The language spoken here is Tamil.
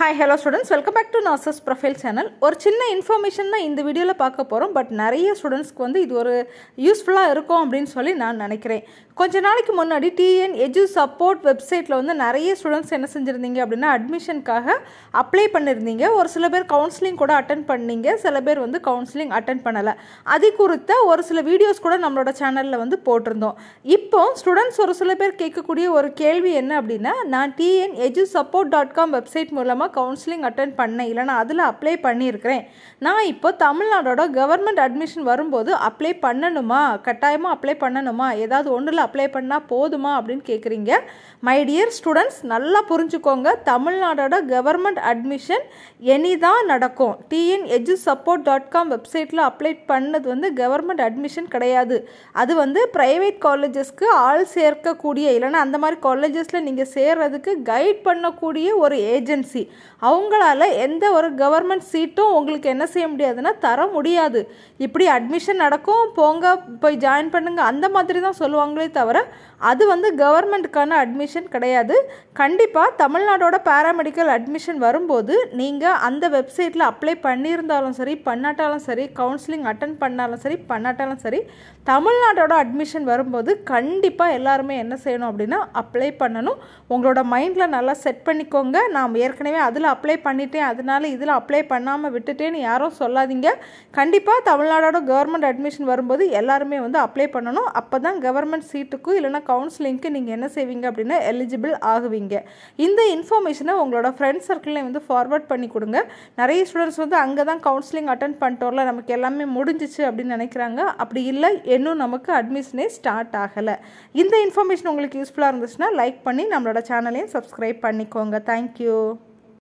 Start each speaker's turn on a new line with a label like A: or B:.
A: hi hello students welcome back to nurses profile channel ஒரு சின்ன இன்ஃபர்மேஷன் தான் இந்த வீடியோவில் பார்க்க போகிறோம் பட் நிறைய ஸ்டூடெண்ட்ஸ்க்கு வந்து இது ஒரு யூஸ்ஃபுல்லாக இருக்கும் அப்படின்னு சொல்லி நான் நினைக்கிறேன் கொஞ்ச நாளைக்கு முன்னாடி டிஎன் எஜு சப்போர்ட் வெப்சைட்டில் வந்து நிறைய ஸ்டூடெண்ட்ஸ் என்ன செஞ்சுருந்தீங்க அப்படின்னா அட்மிஷனுக்காக அப்ளை பண்ணியிருந்தீங்க ஒரு சில பேர் கவுன்சிலிங் கூட அட்டன் பண்ணீங்க சில பேர் வந்து கவுன்சிலிங் அட்டன் பண்ணலை அது குறித்த ஒரு சில வீடியோஸ் கூட நம்மளோட சேனலில் வந்து போட்டிருந்தோம் இப்போ ஸ்டூடெண்ட்ஸ் ஒரு சில பேர் கேட்கக்கூடிய ஒரு கேள்வி என்ன அப்படின்னா நான் TN edu support dot com website மூலமாக மூலமாக கவுன்சிலிங் அட்டன் பண்ணேன் இல்லை நான் அதில் அப்ளை பண்ணியிருக்கிறேன் நான் இப்போ தமிழ்நாடோட கவர்மெண்ட் அட்மிஷன் வரும்போது அப்ளை பண்ணணுமா கட்டாயமாக அப்ளை பண்ணணுமா ஏதாவது ஒன்றில் அப்ளை பண்ணால் போதுமா அப்படின்னு கேட்குறீங்க மை டியர் ஸ்டூடெண்ட்ஸ் நல்லா புரிஞ்சுக்கோங்க தமிழ்நாடோட கவர்மெண்ட் அட்மிஷன் எனி தான் நடக்கும் TN edu support dot com வெப்சைட்டில் அப்ளை பண்ணது வந்து கவர்மெண்ட் அட்மிஷன் கிடையாது அது வந்து ப்ரைவேட் காலேஜஸ்க்கு ஆள் சேர்க்கக்கூடிய இல்லைன்னா அந்த மாதிரி காலேஜஸில் நீங்கள் சேர்றதுக்கு கைட் பண்ணக்கூடிய ஒரு ஏஜென்சி அவங்களால எந்த ஒரு கவர்மெண்ட் சீட்டும் உங்களுக்கு என்ன செய்ய முடியாதுன்னா தர முடியாது இப்படி அட்மிஷன் நடக்கும் போங்க போய் ஜாயின் பண்ணுங்கள் அந்த மாதிரி தான் சொல்லுவாங்களே தவிர அது வந்து கவர்மெண்ட்டுக்கான அட்மிஷன் கிடையாது கண்டிப்பாக தமிழ்நாடோட பேராமெடிக்கல் அட்மிஷன் வரும்போது நீங்கள் அந்த வெப்சைட்டில் அப்ளை பண்ணியிருந்தாலும் சரி பண்ணாட்டாலும் சரி கவுன்சிலிங் அட்டன் பண்ணாலும் சரி பண்ணாட்டாலும் சரி தமிழ்நாட்டோட அட்மிஷன் வரும்போது கண்டிப்பாக எல்லாருமே என்ன செய்யணும் அப்படின்னா அப்ளை பண்ணணும் உங்களோட மைண்டில் நல்லா செட் பண்ணிக்கோங்க நாம் ஏற்கனவே அதில் அப்ளை பண்ணிட்டேன் அதனால இதில் அப்ளை பண்ணாமல் விட்டுட்டேன்னு யாரும் சொல்லாதீங்க கண்டிப்பாக தமிழ்நாடோட கவர்மெண்ட் அட்மிஷன் வரும்போது எல்லாருமே வந்து அப்ளை பண்ணணும் அப்போ தான் கவர்மெண்ட் சீட்டுக்கும் இல்லைனா கவுன்சிலிங்க்கு நீங்கள் என்ன செய்வீங்க அப்படின்னா எலிஜிபிள் ஆகுவீங்க இந்த இன்ஃபர்மேஷனை உங்களோட ஃப்ரெண்ட்ஸ் சர்க்கிள்லேயும் வந்து ஃபார்வர்ட் பண்ணி கொடுங்க நிறைய ஸ்டூடெண்ட்ஸ் வந்து அங்கே தான் கவுன்சிலிங் அட்டன் பண்ணிட்டு வரல நமக்கு எல்லாமே முடிஞ்சிச்சு அப்படின்னு நினைக்கிறாங்க அப்படி இல்லை இன்னும் நமக்கு அட்மிஷனே ஸ்டார்ட் ஆகலை இந்த இன்ஃபர்மேஷன் உங்களுக்கு யூஸ்ஃபுல்லாக இருந்துச்சுன்னா லைக் பண்ணி நம்மளோட சேனலையும் சப்ஸ்கிரைப் பண்ணிக்கோங்க தேங்க்யூ